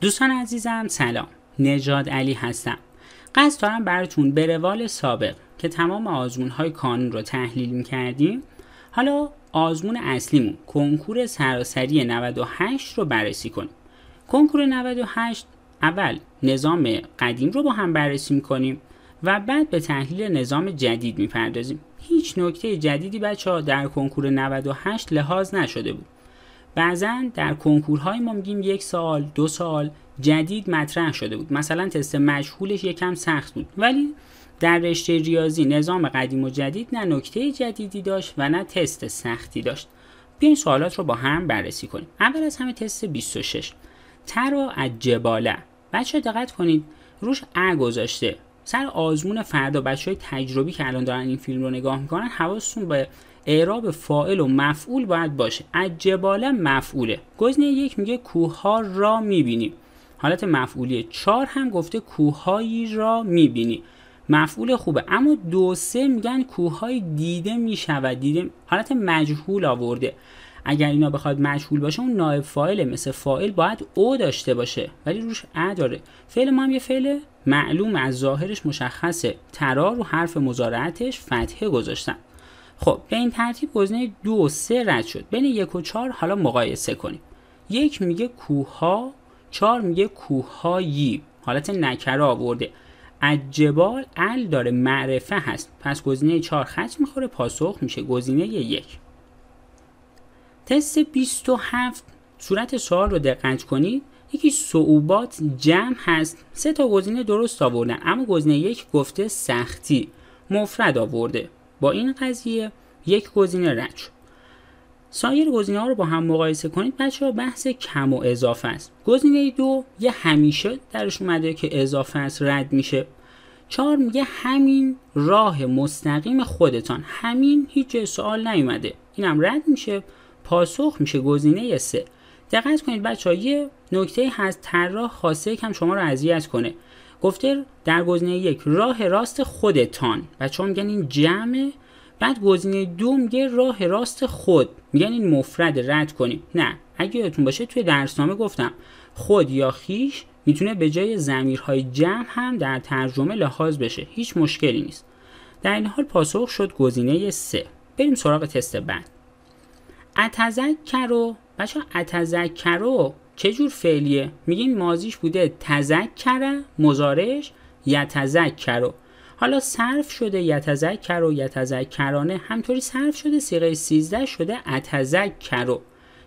دوستان عزیزم سلام نژاد علی هستم قصد دارم براتون به روال سابق که تمام آزمون های کانون رو تحلیل می کردیم حالا آزمون اصلیمون کنکور سراسری 98 رو بررسی کنیم کنکور 98 اول نظام قدیم رو با هم بررسی می کنیم و بعد به تحلیل نظام جدید پردازیم هیچ نکته جدیدی بچه ها در کنکور 98 لحاظ نشده بود بعضا در کنکورهای ما میگیم یک سال دو سال جدید مطرح شده بود مثلا تست مجهولش یکم سخت بود ولی در رشته ریاضی نظام قدیم و جدید نه نکته جدیدی داشت و نه تست سختی داشت بیاین سوالات رو با هم بررسی کنیم اول از همه تست 26 ترا از جباله بچه دقت کنید روش ا گذاشته سر آزمون فردا بچه های تجربی که الان دارن این فیلم رو نگاه میکنن حواستون به اعراب فائل و مفعول باید باشه عجباله مفعوله گزینه یک میگه کوهها را میبینیم حالت مفعولی چار هم گفته کوههایی را میبینی مفعول خوبه اما دو سه میگن کوههایی دیده میشود دیده حالت مجهول آورده اگر اینا بخواد مجهول باشه اون نایب فاعل مثل فاعل باید او داشته باشه ولی روش ا داره فعل ما هم یه فعل معلوم از ظاهرش مشخصه ترار رو حرف مزارعتش فتحه گذاشتن خب به این ترتیب گزینه دو و سه رد شد بین یک و چهار حالا مقایسه کنیم یک میگه کوها چهار میگه کوههایی حالت نکره آورده اجبال ال داره معرفه هست پس گزینه چهار خط میخوره پاسخ میشه گزینه یک تست 27 صورت سوال رو دقت کنید یکی صعوبات جمع هست سه تا گزینه درست آوردن اما گزینه یک گفته سختی مفرد آورده با این قضیه یک گزینه رد شد سایر گزینه ها رو با هم مقایسه کنید بچه ها بحث کم و اضافه است گزینه دو یه همیشه درش اومده که اضافه است رد میشه چهار میگه همین راه مستقیم خودتان همین هیچ سوال نیومده اینم رد میشه پاسخ میشه گزینه 3 دقت کنید بچه ها یه نکته هست طراح خواسته هم شما رو اذیت کنه گفته در گزینه یک راه راست خودتان بچه ها میگن این جمع بعد گزینه دو میگه راه راست خود میگن این مفرد رد کنیم نه اگه یادتون باشه توی درسنامه گفتم خود یا خیش میتونه به جای زمیرهای جمع هم در ترجمه لحاظ بشه هیچ مشکلی نیست در این حال پاسخ شد گزینه سه. بریم سراغ تست بعد اتذکرو بچه چه جور فعلیه میگین مازیش بوده تذکره مزارش یتذکرو حالا صرف شده یتذکر و یتذکرانه همطوری صرف شده سیغه 13 شده اتذکر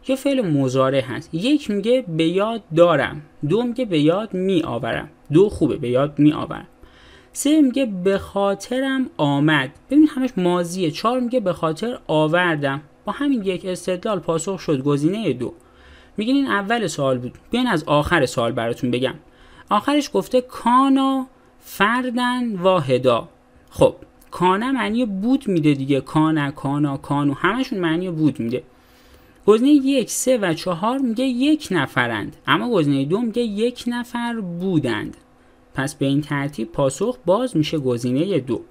یه فعل مزاره هست یک میگه به یاد دارم دو میگه به یاد می آورم دو خوبه به یاد می آورم سه میگه به خاطرم آمد ببین همش مازیه چهار میگه به خاطر آوردم با همین یک استدلال پاسخ شد گزینه دو میگین این اول سوال بود بیاین از آخر سوال براتون بگم آخرش گفته کانا فردن واحدا خب کانا معنی بود میده دیگه کانا کانا کانو همشون معنی بود میده گزینه یک سه و چهار میگه یک نفرند اما گزینه دو میگه یک نفر بودند پس به این ترتیب پاسخ باز میشه گزینه دو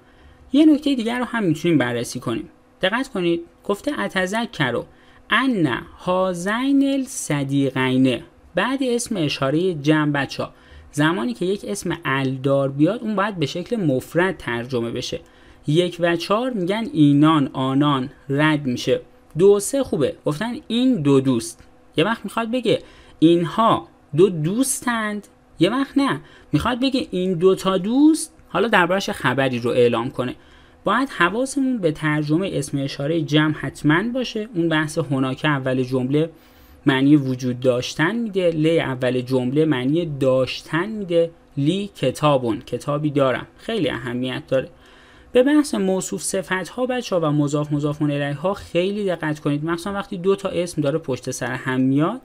یه نکته دیگر رو هم میتونیم بررسی کنیم دقت کنید گفته اتذکرو ان هازین الصدیقینه بعد اسم اشاره جمع بچا زمانی که یک اسم الدار بیاد اون باید به شکل مفرد ترجمه بشه یک و چهار میگن اینان آنان رد میشه دو سه خوبه گفتن این دو دوست یه وقت میخواد بگه اینها دو دوستند یه وقت نه میخواد بگه این دو تا دوست حالا دربارش خبری رو اعلام کنه باید حواسمون به ترجمه اسم اشاره جمع حتما باشه اون بحث هناک اول جمله معنی وجود داشتن میده لی اول جمله معنی داشتن میده لی کتابون کتابی دارم خیلی اهمیت داره به بحث موصوف صفت ها بچه ها و مضاف مضاف الیه ها خیلی دقت کنید مخصوصا وقتی دو تا اسم داره پشت سر هم میاد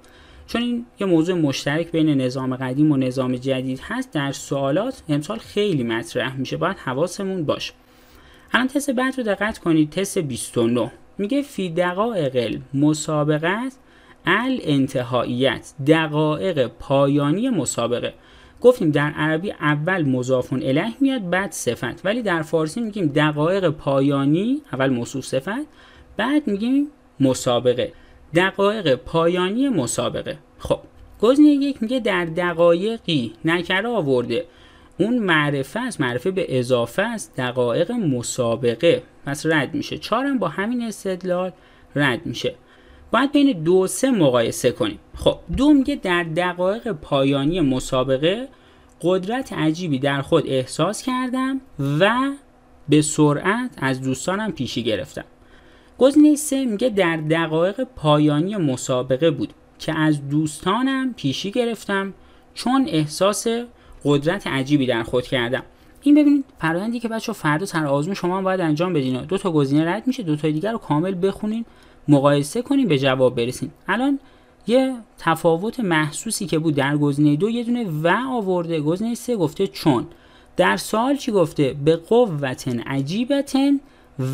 چون این یه موضوع مشترک بین نظام قدیم و نظام جدید هست در سوالات امثال خیلی مطرح میشه باید حواسمون باشه الان تست بعد رو دقت کنید تست 29 میگه فی دقائق مسابقت ال انتهاییت دقایق پایانی مسابقه گفتیم در عربی اول مضافون الیه میاد بعد صفت ولی در فارسی میگیم دقایق پایانی اول موصوف صفت بعد میگیم مسابقه دقایق پایانی مسابقه خب گزینه یک میگه در دقایقی نکره آورده اون معرفه است معرفه به اضافه است دقایق مسابقه پس رد میشه چهارم با همین استدلال رد میشه باید بین دو سه مقایسه کنیم خب دو میگه در دقایق پایانی مسابقه قدرت عجیبی در خود احساس کردم و به سرعت از دوستانم پیشی گرفتم گزینه سه میگه در دقایق پایانی مسابقه بود که از دوستانم پیشی گرفتم چون احساس قدرت عجیبی در خود کردم این ببینید فرآیندی که بچه فردا سر آزمون شما هم باید انجام بدین دو تا گزینه رد میشه دو تا دیگر رو کامل بخونین مقایسه کنین به جواب برسین الان یه تفاوت محسوسی که بود در گزینه دو یه دونه و آورده گزینه سه گفته چون در سال چی گفته به قوتن عجیبتن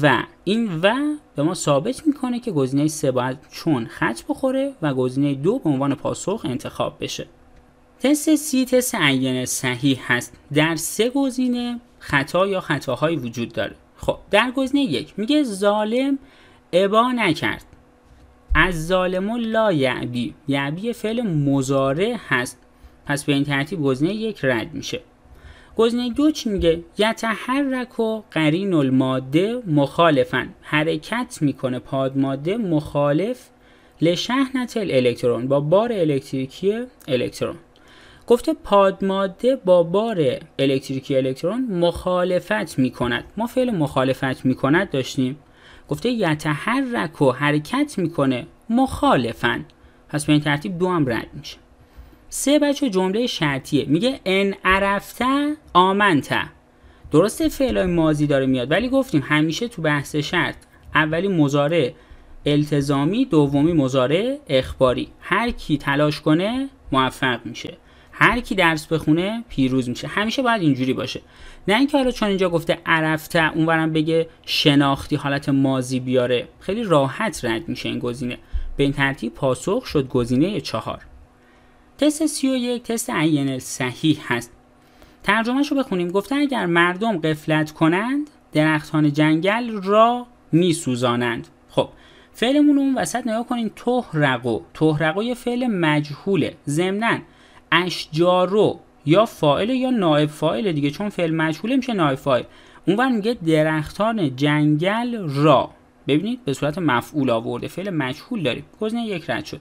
و این و به ما ثابت میکنه که گزینه سه باید چون خط بخوره و گزینه دو به عنوان پاسخ انتخاب بشه تست سی تست عینه صحیح هست در سه گزینه خطا یا خطاهایی وجود داره خب در گزینه یک میگه ظالم ابا نکرد از ظالم لا یعبی یعبی فعل مزارع هست پس به این ترتیب گزینه یک رد میشه گزینه دو چی میگه یتحرک و قرین الماده مخالفن حرکت میکنه پادماده مخالف لشهنت الکترون با بار الکتریکی الکترون گفته پادماده با بار الکتریکی الکترون مخالفت می کند ما فعل مخالفت می کند داشتیم گفته یتحرک و حرکت میکنه مخالفن پس به این ترتیب دو هم رد میشه سه بچه جمله شرطیه میگه ان عرفته آمنته درسته فعلای مازی داره میاد ولی گفتیم همیشه تو بحث شرط اولی مزاره التزامی دومی مزاره اخباری هر کی تلاش کنه موفق میشه هر کی درس بخونه پیروز میشه همیشه باید اینجوری باشه نه اینکه حالا چون اینجا گفته عرفته اونورم بگه شناختی حالت مازی بیاره خیلی راحت رد میشه این گزینه به این ترتیب پاسخ شد گزینه چهار تست یک تست اینل صحیح هست ترجمهش رو بخونیم گفته اگر مردم قفلت کنند درختان جنگل را میسوزانند خب فعلمون اون وسط نگاه کنین تهرقو تهرقو یه فعل مجهوله ضمناً اشجارو یا فاعل یا نائب فاعل دیگه چون فعل مجهول میشه نائب فاعل اونور میگه درختان جنگل را ببینید به صورت مفعول آورده فعل مجهول داریم گزینه یک رد شد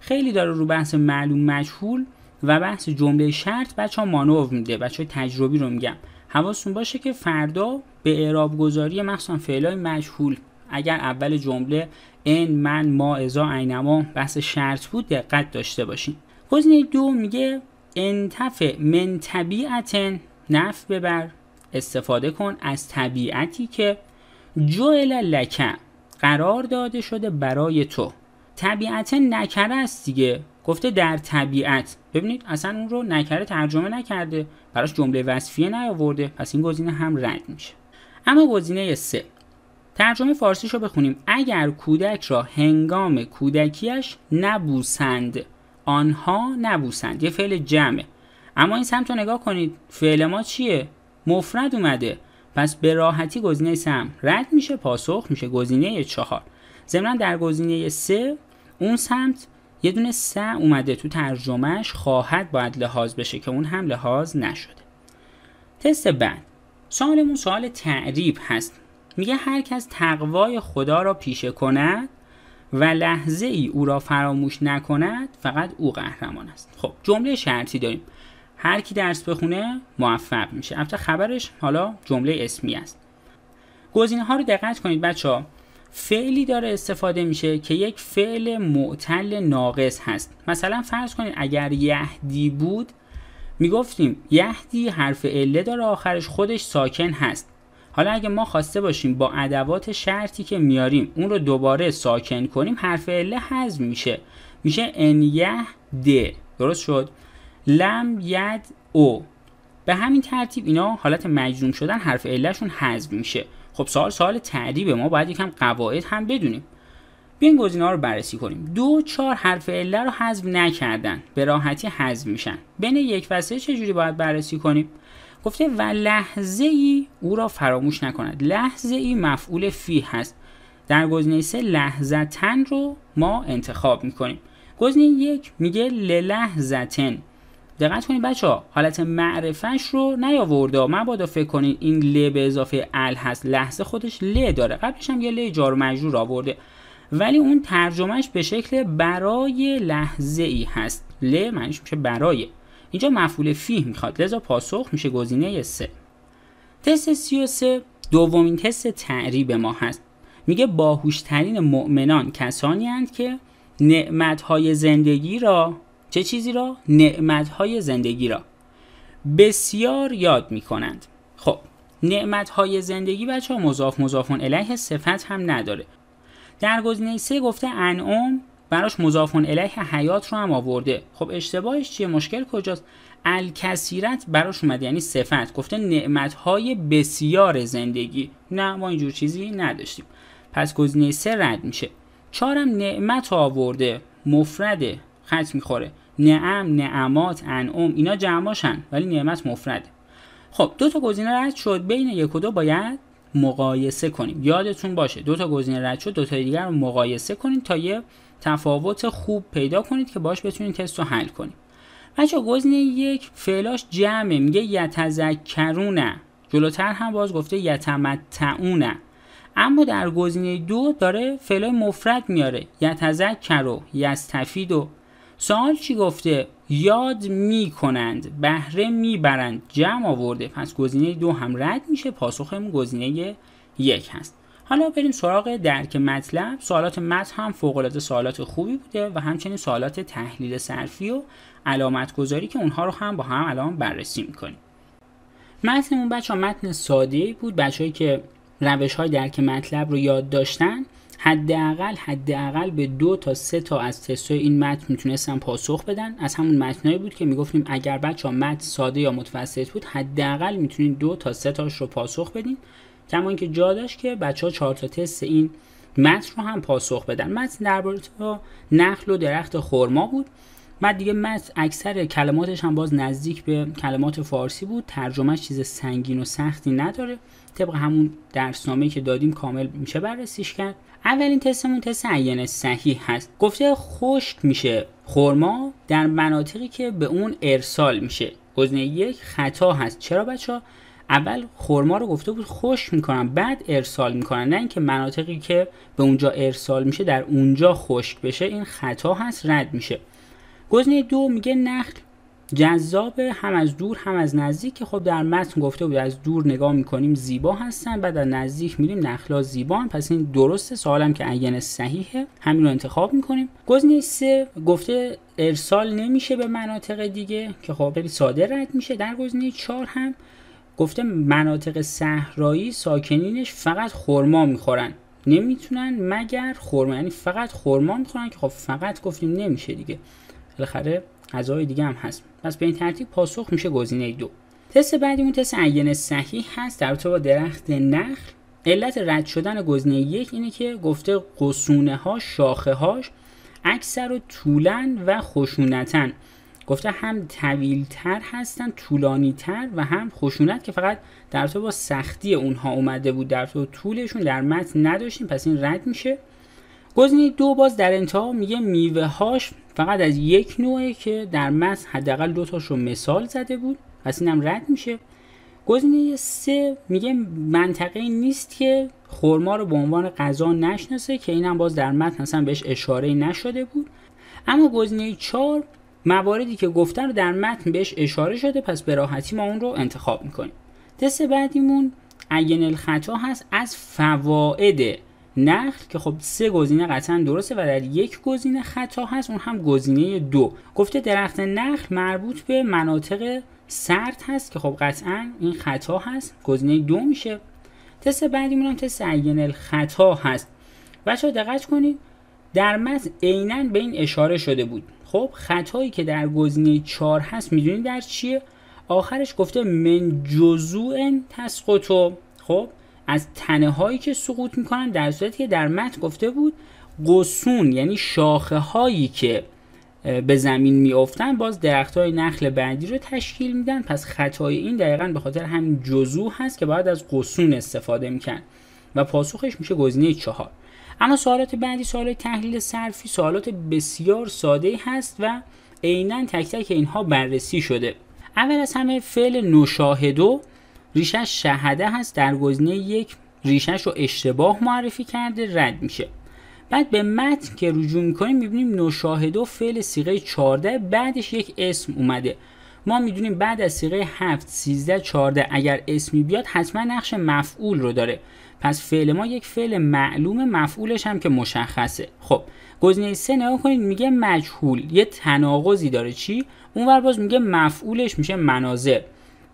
خیلی داره رو بحث معلوم مجهول و بحث جمله شرط بچه ها مانور میده بچه تجربی رو میگم حواستون باشه که فردا به اعراب گذاری مخصوصا فعلای مجهول اگر اول جمله ان من ما ازا اینما بحث شرط بود دقت داشته باشین گزینه دو میگه انتفع من طبیعتن نف ببر استفاده کن از طبیعتی که جوئل لکه قرار داده شده برای تو طبیعت نکره است دیگه گفته در طبیعت ببینید اصلا اون رو نکره ترجمه نکرده براش جمله وصفیه نیاورده پس این گزینه هم رد میشه اما گزینه سه ترجمه فارسی رو بخونیم اگر کودک را هنگام کودکیش نبوسند آنها نبوسند یه فعل جمعه اما این سمت رو نگاه کنید فعل ما چیه مفرد اومده پس به راحتی گزینه سم رد میشه پاسخ میشه گزینه چهار ضمنا در گزینه سه اون سمت یه دونه سه اومده تو ترجمهش خواهد باید لحاظ بشه که اون هم لحاظ نشده تست بعد سوالمون سوال تعریب هست میگه هر کس تقوای خدا را پیشه کند و لحظه ای او را فراموش نکند فقط او قهرمان است خب جمله شرطی داریم هر کی درس بخونه موفق میشه البته خبرش حالا جمله اسمی است گزینه ها رو دقت کنید بچه ها فعلی داره استفاده میشه که یک فعل معتل ناقص هست مثلا فرض کنید اگر یهدی بود میگفتیم یهدی حرف عله داره آخرش خودش ساکن هست حالا اگه ما خواسته باشیم با ادوات شرطی که میاریم اون رو دوباره ساکن کنیم حرف ال حذف میشه میشه انیه د درست شد لم ید او به همین ترتیب اینا حالت مجروم شدن حرف علهشون حذف میشه خب سال سال تعریبه ما باید یکم قواعد هم بدونیم بیاین ها رو بررسی کنیم دو چهار حرف عله رو حذف نکردن به راحتی حذف میشن بین یک و سه جوری باید بررسی کنیم گفته و لحظه ای او را فراموش نکند لحظه ای مفعول فی هست در گزینه سه لحظتن رو ما انتخاب میکنیم گزینه یک میگه للحظتن دقت کنید بچه ها حالت معرفش رو نیاورده مبادا فکر کنید این ل به اضافه ال هست لحظه خودش ل داره قبلش هم یه ل جار مجرور آورده ولی اون ترجمهش به شکل برای لحظه ای هست ل معنیش میشه برای اینجا مفعول فیه میخواد لذا پاسخ میشه گزینه 3 تست 33 دومین تست تعریب ما هست میگه باهوشترین مؤمنان کسانی هستند که نعمتهای زندگی را چه چیزی را؟ های زندگی را بسیار یاد میکنند خب نعمتهای زندگی بچه ها مضاف مضافون الیه صفت هم نداره در گزینه سه گفته انعام براش مضافون الیه حیات رو هم آورده خب اشتباهش چیه مشکل کجاست الکثیرت براش اومده یعنی صفت گفته های بسیار زندگی نه ما اینجور چیزی نداشتیم پس گزینه سه رد میشه چهارم نعمت آورده مفرده خط میخوره نعم نعمات انعم اینا جمعاشن ولی نعمت مفرده خب دو تا گزینه رد شد بین یک و دو باید مقایسه کنیم یادتون باشه دو تا گزینه رد شد دو تا دیگر رو مقایسه کنیم تا یه تفاوت خوب پیدا کنید که باش بتونید تست رو حل کنید بچه گزینه یک فعلاش جمعه میگه یتذکرونه جلوتر هم باز گفته یتمتعونه اما در گزینه دو داره فعلای مفرد میاره یتذکر و یستفید و سوال چی گفته یاد میکنند بهره میبرند جمع آورده پس گزینه دو هم رد میشه پاسخمون گزینه یک هست حالا بریم سراغ درک مطلب سوالات مت هم فوقالعاده سوالات خوبی بوده و همچنین سوالات تحلیل صرفی و علامت گذاری که اونها رو هم با هم الان بررسی میکنیم متنمون بچه ها متن ساده بود بچههایی که روش های درک مطلب رو یاد داشتن حداقل حداقل به دو تا سه تا از تست این متن میتونستن پاسخ بدن از همون متنایی بود که میگفتیم اگر بچه ها متن ساده یا متوسط بود حداقل میتونید دو تا سه تاش رو پاسخ بدین کما اینکه جا داشت که بچه ها چهار تا تست این متن رو هم پاسخ بدن متن درباره نخل و درخت خرما بود بعد دیگه متن اکثر کلماتش هم باز نزدیک به کلمات فارسی بود ترجمهش چیز سنگین و سختی نداره طبق همون درسنامه که دادیم کامل میشه بررسیش کرد اولین تستمون تست عین صحیح هست گفته خشک میشه خرما در مناطقی که به اون ارسال میشه گزینه یک خطا هست چرا بچه اول خرما رو گفته بود خوش میکنن بعد ارسال میکنن نه اینکه مناطقی که به اونجا ارسال میشه در اونجا خشک بشه این خطا هست رد میشه گزینه دو میگه نخل جذاب هم از دور هم از نزدیک که خب در متن گفته بود از دور نگاه میکنیم زیبا هستن بعد از نزدیک میریم نخلا زیبا پس این درسته سوالم که عین صحیحه همین رو انتخاب میکنیم گزینه سه گفته ارسال نمیشه به مناطق دیگه که خب خیلی ساده رد میشه در گزینه 4 هم گفته مناطق صحرایی ساکنینش فقط خرما میخورن نمیتونن مگر خرما یعنی فقط خرما میخورن که خب فقط گفتیم نمیشه دیگه بالاخره غذاهای دیگه هم هست پس به این ترتیب پاسخ میشه گزینه دو تست اون تست عین صحیح هست در با درخت نخل علت رد شدن گزینه یک اینه که گفته قصونه ها شاخه هاش اکثر و طولن و خشونتن گفته هم طویلتر هستن طولانیتر و هم خشونت که فقط در تو با سختی اونها اومده بود در تو طولشون در متن نداشتیم پس این رد میشه گزینه دو باز در انتها میگه میوه هاش فقط از یک نوعه که در متن حداقل دو تاش رو مثال زده بود پس اینم رد میشه گزینه سه میگه منطقه نیست که خورما رو به عنوان غذا نشناسه که اینم باز در متن اصلا بهش اشاره نشده بود اما گزینه 4 مواردی که گفتن رو در متن بهش اشاره شده پس به راحتی ما اون رو انتخاب میکنیم تست بعدیمون عین الخطا هست از فواید نخل که خب سه گزینه قطعا درسته و در یک گزینه خطا هست اون هم گزینه دو گفته درخت نخل مربوط به مناطق سرد هست که خب قطعا این خطا هست گزینه دو میشه تست بعدیمون هم تست عین الخطا هست بچه دقت کنید در متن عینا به این اشاره شده بود خب خطایی که در گزینه 4 هست میدونید در چیه آخرش گفته من جزوع تسقطو خب از تنه هایی که سقوط میکنن در صورتی که در متن گفته بود قصون یعنی شاخه هایی که به زمین میافتن باز درخت های نخل بعدی رو تشکیل میدن پس خطای این دقیقا به خاطر همین جزو هست که باید از قصون استفاده میکن و پاسخش میشه گزینه چهار اما سوالات بعدی سوال تحلیل صرفی سوالات بسیار ساده هست و عینا تک تک اینها بررسی شده اول از همه فعل نشاهدو ریشش شهده هست در گزینه یک ریشهش رو اشتباه معرفی کرده رد میشه بعد به متن که رجوع میکنیم میبینیم نشاهدو فعل سیغه 14 بعدش یک اسم اومده ما میدونیم بعد از سیغه 7 13 14 اگر اسمی بیاد حتما نقش مفعول رو داره پس فعل ما یک فعل معلوم مفعولش هم که مشخصه خب گزینه سه نگاه کنید میگه مجهول یه تناقضی داره چی اونور باز میگه مفعولش میشه مناظر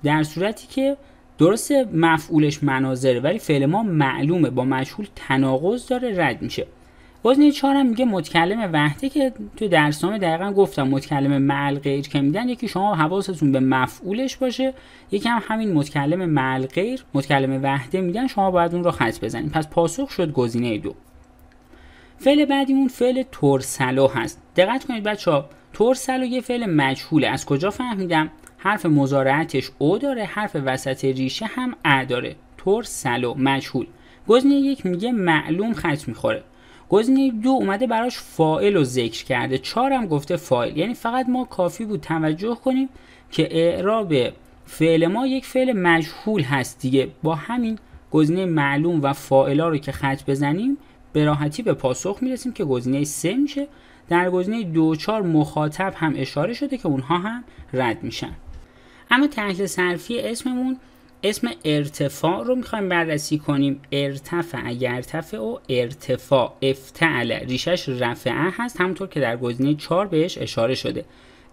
در صورتی که درسته مفعولش مناظره ولی فعل ما معلومه با مجهول تناقض داره رد میشه گزینه 4 هم میگه متکلم وحده که تو درسنامه دقیقا گفتم متکلم معل غیر که میدن یکی شما حواستون به مفعولش باشه یکی هم همین متکلم معل غیر متکلم وحده میدن شما باید اون رو خط بزنید پس پاسخ شد گزینه دو فعل بعدیمون فعل ترسلو هست دقت کنید بچه ترسلو یه فعل مجهوله از کجا فهمیدم حرف مزارعتش او داره حرف وسط ریشه هم ا داره ترسلو مجهول گزینه یک میگه معلوم خط میخوره گزینه دو اومده براش فائل رو ذکر کرده چهار هم گفته فاعل یعنی فقط ما کافی بود توجه کنیم که اعراب فعل ما یک فعل مجهول هست دیگه با همین گزینه معلوم و ها رو که خط بزنیم به راحتی به پاسخ میرسیم که گزینه سه میشه در گزینه دو چهار مخاطب هم اشاره شده که اونها هم رد میشن اما تحلیل صرفی اسممون اسم ارتفاع رو میخوایم بررسی کنیم ارتفع یرتفع و ارتفاع افتعل ریشش رفعه هست همونطور که در گزینه 4 بهش اشاره شده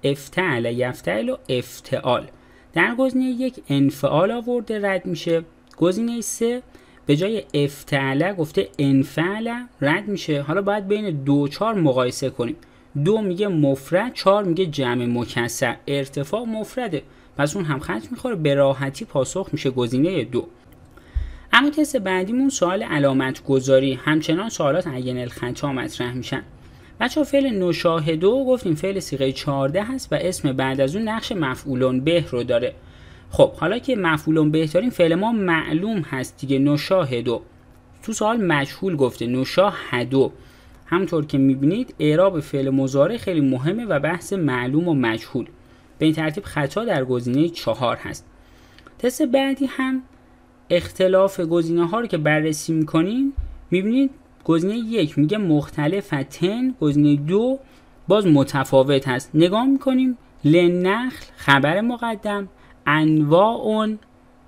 افتعل یفتعل و افتعال در گزینه یک انفعال آورده رد میشه گزینه سه به جای افتعل گفته انفعل رد میشه حالا باید بین دو چهار مقایسه کنیم دو میگه مفرد چهار میگه جمع مکسر ارتفاع مفرده و اون هم خط میخوره به راحتی پاسخ میشه گزینه دو اما تست بعدیمون سوال علامت گذاری همچنان سوالات عین الخطا میشن بچه فعل نشاهدو گفتیم فعل سیغه 14 هست و اسم بعد از اون نقش مفعولون به رو داره خب حالا که مفعولون به داریم فعل ما معلوم هست دیگه نشاهدو تو سال مجهول گفته نشاهدو همطور که میبینید اعراب فعل مزاره خیلی مهمه و بحث معلوم و مجهول به این ترتیب خطا در گزینه چهار هست تست بعدی هم اختلاف گزینه ها رو که بررسی میکنیم میبینید گزینه یک میگه مختلف تن گزینه دو باز متفاوت هست نگاه میکنیم لنخل خبر مقدم انواع اون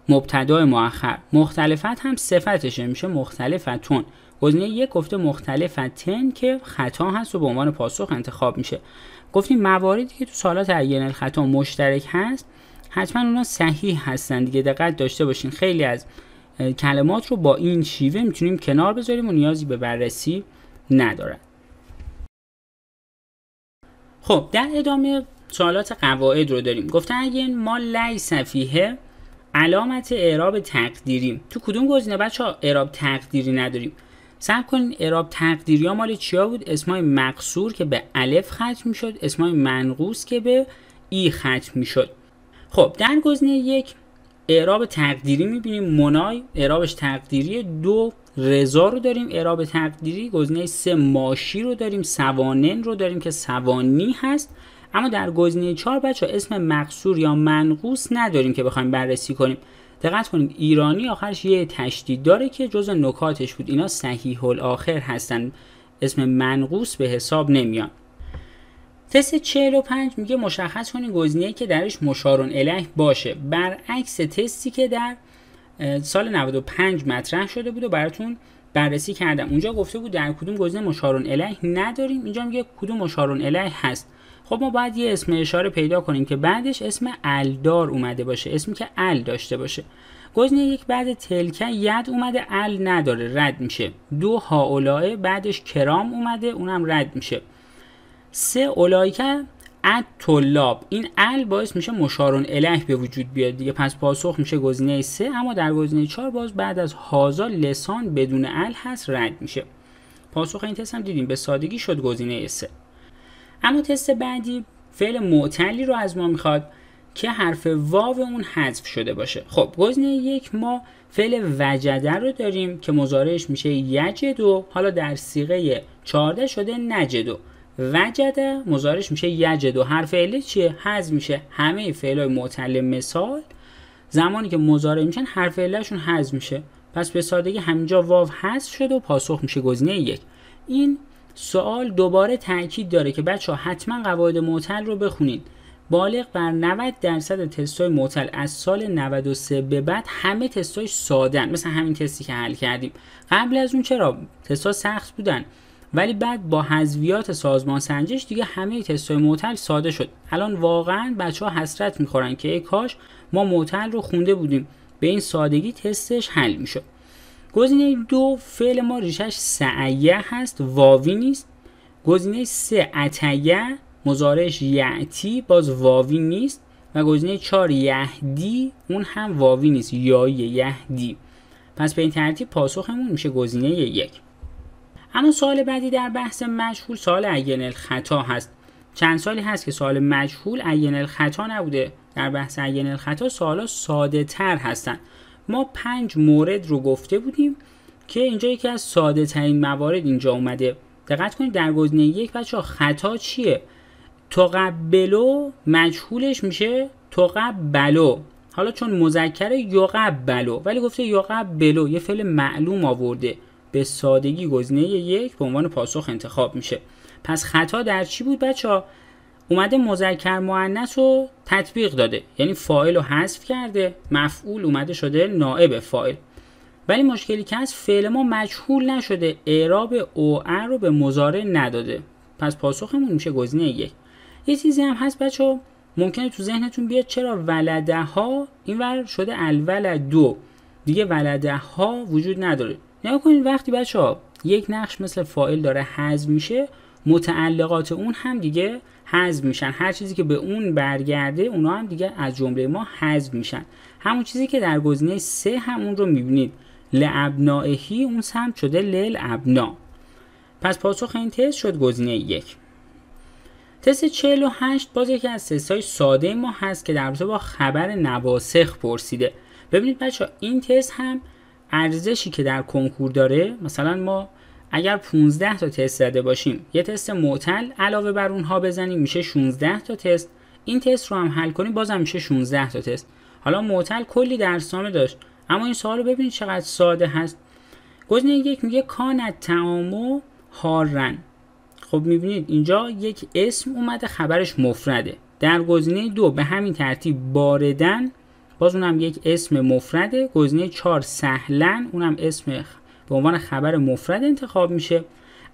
مبتدا مؤخر مختلفت هم صفتشه میشه مختلفتون گزینه یک گفته مختلفتن که خطا هست و به عنوان پاسخ انتخاب میشه گفتیم مواردی که تو سالات عین یعنی الخطا مشترک هست حتما اونا صحیح هستن دیگه دقت داشته باشین خیلی از کلمات رو با این شیوه میتونیم کنار بذاریم و نیازی به بررسی ندارد خب در ادامه سوالات قواعد رو داریم گفتن اگه ما لی صفیه علامت اعراب تقدیریم تو کدوم گزینه بچه ها اعراب تقدیری نداریم سب کنین اعراب تقدیری ها مال چیا بود اسمای مقصور که به الف ختم میشد اسمای منقوس که به ای ختم میشد خب در گزینه یک اعراب تقدیری میبینیم منای اعرابش تقدیری دو رضا رو داریم اعراب تقدیری گزینه سه ماشی رو داریم سوانن رو داریم که سوانی هست اما در گزینه چهار بچه اسم مقصور یا منقوس نداریم که بخوایم بررسی کنیم دقت کنید ایرانی آخرش یه تشدید داره که جز نکاتش بود اینا صحیح الاخر هستن اسم منقوس به حساب نمیان تست 45 میگه مشخص کنید گزینه‌ای که درش مشارون اله باشه برعکس تستی که در سال 95 مطرح شده بود و براتون بررسی کردم اونجا گفته بود در کدوم گزینه مشارون اله نداریم اینجا میگه کدوم مشارون اله هست خب ما باید یه اسم اشاره پیدا کنیم که بعدش اسم الدار اومده باشه اسمی که ال داشته باشه گزینه یک بعد تلکه ید اومده ال نداره رد میشه دو ها اولایه بعدش کرام اومده اونم رد میشه سه اولایکه اد طلاب این ال باعث میشه مشارون اله به وجود بیاد دیگه پس پاسخ میشه گزینه سه اما در گزینه چهار باز بعد از هازا لسان بدون ال هست رد میشه پاسخ این تست هم دیدیم به سادگی شد گزینه سه اما تست بعدی فعل معتلی رو از ما میخواد که حرف واو اون حذف شده باشه خب گزینه یک ما فعل وجده رو داریم که مزارعش میشه یجدو حالا در سیغه 14 شده نجدو وجده مزارش میشه یجدو حرف عله چیه حذف میشه همه فعلای معتل مثال زمانی که مزارع میشن حرف علهشون حذف میشه پس به سادگی همینجا واو حذف شده و پاسخ میشه گزینه یک این سوال دوباره تاکید داره که بچه ها حتما قواعد معتل رو بخونید بالغ بر 90 درصد تستای معتل از سال 93 به بعد همه تستای سادن مثل همین تستی که حل کردیم قبل از اون چرا تستا سخت بودن ولی بعد با حذویات سازمان سنجش دیگه همه تستای معتل ساده شد الان واقعا بچه ها حسرت میخورن که ای کاش ما معتل رو خونده بودیم به این سادگی تستش حل میشد گزینه دو فعل ما ریشش سعیه هست واوی نیست گزینه سه اتیه مزارش یعتی باز واوی نیست و گزینه چار یهدی اون هم واوی نیست یا یهدی پس به این ترتیب پاسخمون میشه گزینه یک اما سوال بعدی در بحث مجهول سال عین خطا هست چند سالی هست که سال مجهول عین الخطا نبوده در بحث عین الخطا سوالا ساده تر هستن ما پنج مورد رو گفته بودیم که اینجا یکی از ساده ترین موارد اینجا اومده دقت کنید در گزینه یک بچه ها خطا چیه تقبلو مجهولش میشه تقبلو حالا چون مذکره یقبلو ولی گفته یقبلو یه فعل معلوم آورده به سادگی گزینه یک به عنوان پاسخ انتخاب میشه پس خطا در چی بود بچه ها اومده مذکر مؤنث رو تطبیق داده یعنی فاعل رو حذف کرده مفعول اومده شده نائب فاعل ولی مشکلی که هست فعل ما مجهول نشده اعراب او ار رو به مزارع نداده پس پاسخمون میشه گزینه یک یه چیزی هم هست بچه ممکنه تو ذهنتون بیاد چرا ولده ها ور شده الولد دو دیگه ولده ها وجود نداره نگاه کنید وقتی بچه ها یک نقش مثل فاعل داره حذف میشه متعلقات اون هم دیگه حذف میشن هر چیزی که به اون برگرده اونا هم دیگه از جمله ما حذف میشن همون چیزی که در گزینه سه هم اون رو میبینید لعبنائهی اون سمت شده لیل ابنا پس پاسخ این تست شد گزینه یک تست 48 باز یکی از های ساده ما هست که در روزه با خبر نواسخ پرسیده ببینید بچه این تست هم ارزشی که در کنکور داره مثلا ما اگر 15 تا تست زده باشیم یه تست معتل علاوه بر اونها بزنیم میشه 16 تا تست این تست رو هم حل کنیم بازم میشه 16 تا تست حالا معتل کلی درسنامه داشت اما این سوال رو ببینید چقدر ساده هست گزینه یک میگه کانت تعامو هارن خب میبینید اینجا یک اسم اومده خبرش مفرده در گزینه دو به همین ترتیب باردن باز اونم یک اسم مفرده گزینه چهار سهلن اونم اسم به عنوان خبر مفرد انتخاب میشه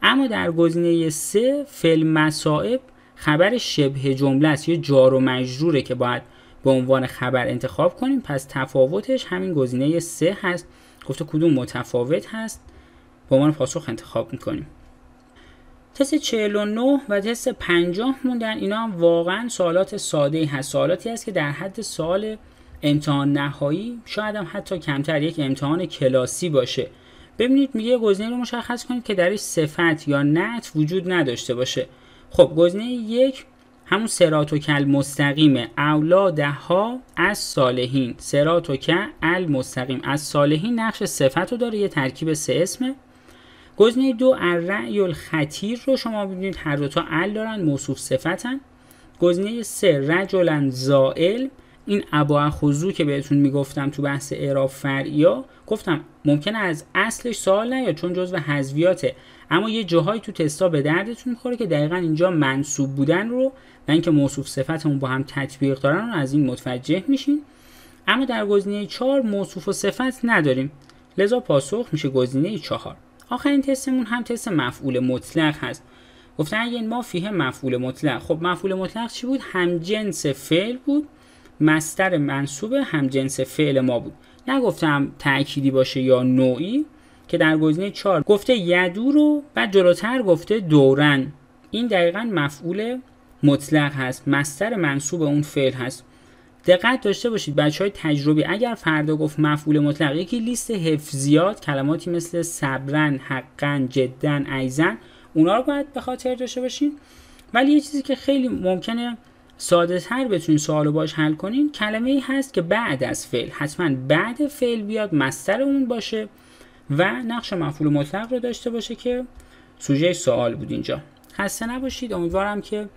اما در گزینه 3 فعل مصائب خبر شبه جمله است یه جار و مجروره که باید به عنوان خبر انتخاب کنیم پس تفاوتش همین گزینه 3 هست گفته کدوم متفاوت هست به عنوان پاسخ انتخاب میکنیم تست 49 و تست 50 موندن اینا هم واقعا سوالات ساده هست سوالاتی هست که در حد سال امتحان نهایی شاید هم حتی کمتر یک امتحان کلاسی باشه ببینید میگه یه گزینه رو مشخص کنید که درش صفت یا نت وجود نداشته باشه خب گزینه یک همون سرات و کل مستقیم ها از صالحین سرات و المستقیم از صالحین نقش صفت رو داره یه ترکیب سه اسمه گزینه دو الرعی الخطیر رو شما ببینید هر دوتا ال دارن موصوف صفتن گزینه سه رجلا زائل این ابا خضو که بهتون میگفتم تو بحث اعراب فرعیا گفتم ممکن از اصلش سوال نیاد چون جزو حذویاته اما یه جاهایی تو تستا به دردتون میخوره که دقیقا اینجا منصوب بودن رو و اینکه موصوف صفتمون با هم تطبیق دارن رو از این متوجه میشین اما در گزینه چهار موصوف و صفت نداریم لذا پاسخ میشه گزینه چهار آخرین تستمون هم تست مفعول مطلق هست گفتن اگه ما فیه مفعول مطلق خب مفعول مطلق چی بود هم جنس فعل بود مستر منصوب همجنس فعل ما بود نگفتم تأکیدی باشه یا نوعی که در گزینه چار گفته یدو رو و جلوتر گفته دورن این دقیقا مفعول مطلق هست مستر منصوب اون فعل هست دقت داشته باشید بچه های تجربی اگر فردا گفت مفعول مطلق یکی لیست حفظیات کلماتی مثل صبرن حقا جدا ایزن اونا رو باید به خاطر داشته باشین ولی یه چیزی که خیلی ممکنه ساده تر سوال باش حل کنین کلمه ای هست که بعد از فعل حتما بعد فعل بیاد مستر اون باشه و نقش مفعول مطلق رو داشته باشه که سوژه سوال بود اینجا خسته نباشید امیدوارم که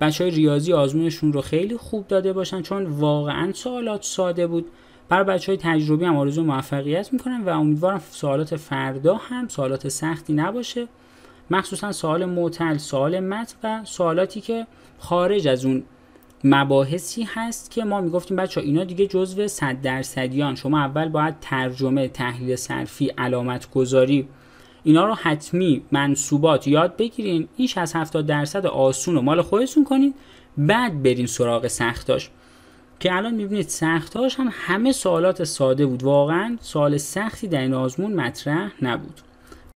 بچه های ریاضی آزمونشون رو خیلی خوب داده باشن چون واقعا سوالات ساده بود برای بچه های تجربی هم آرزو موفقیت میکنم و امیدوارم سوالات فردا هم سوالات سختی نباشه مخصوصا سوال معتل سوال مت و سوالاتی که خارج از اون مباحثی هست که ما میگفتیم بچه اینا دیگه جزو 100 درصدیان شما اول باید ترجمه تحلیل صرفی علامت گذاری اینا رو حتمی منصوبات یاد بگیرین ایش از 70 درصد آسون و مال خودتون کنین بعد برین سراغ سختاش که الان میبینید سختاش هم همه سوالات ساده بود واقعا سوال سختی در این آزمون مطرح نبود